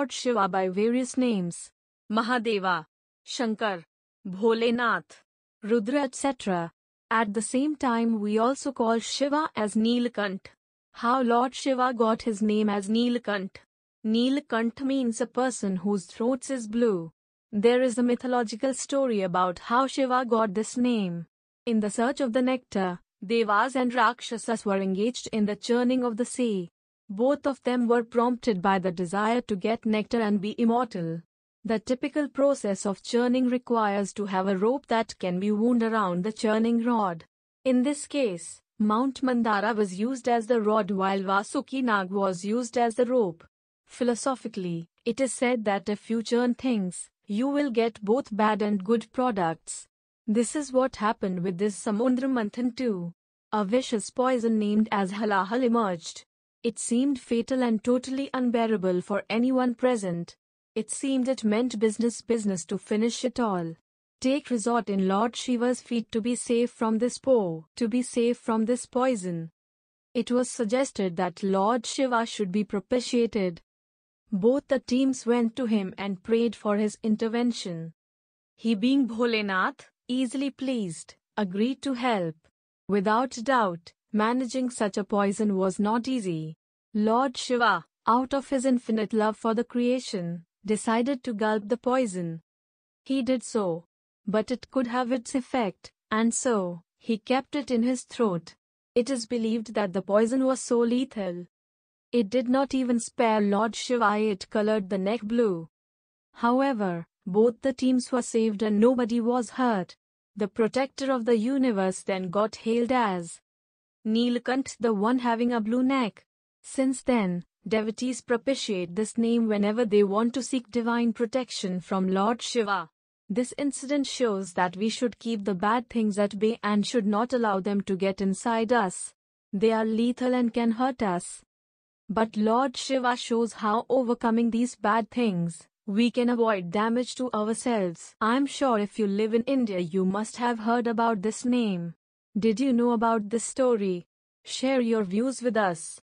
Lord Shiva by various names Mahadeva, Shankar, Bholenath, Rudra, etc. At the same time, we also call Shiva as Neelkant. How Lord Shiva got his name as Neelkant. Neelkant means a person whose throat is blue. There is a mythological story about how Shiva got this name. In the search of the nectar, Devas and Rakshasas were engaged in the churning of the sea. Both of them were prompted by the desire to get nectar and be immortal. The typical process of churning requires to have a rope that can be wound around the churning rod. In this case, Mount Mandara was used as the rod while Vasuki Nag was used as the rope. Philosophically, it is said that if you churn things, you will get both bad and good products. This is what happened with this Samundra Manthan too. A vicious poison named as halahal emerged. It seemed fatal and totally unbearable for anyone present. It seemed it meant business business to finish it all. Take resort in Lord Shiva's feet to be safe from this po, to be safe from this poison. It was suggested that Lord Shiva should be propitiated. Both the teams went to him and prayed for his intervention. He being Bholenath, easily pleased, agreed to help. Without doubt, Managing such a poison was not easy. Lord Shiva, out of his infinite love for the creation, decided to gulp the poison. He did so. But it could have its effect, and so, he kept it in his throat. It is believed that the poison was so lethal. It did not even spare Lord Shiva, it colored the neck blue. However, both the teams were saved and nobody was hurt. The protector of the universe then got hailed as Neelkanth the one having a blue neck. Since then, devotees propitiate this name whenever they want to seek divine protection from Lord Shiva. This incident shows that we should keep the bad things at bay and should not allow them to get inside us. They are lethal and can hurt us. But Lord Shiva shows how overcoming these bad things, we can avoid damage to ourselves. I'm sure if you live in India you must have heard about this name. Did you know about this story? Share your views with us.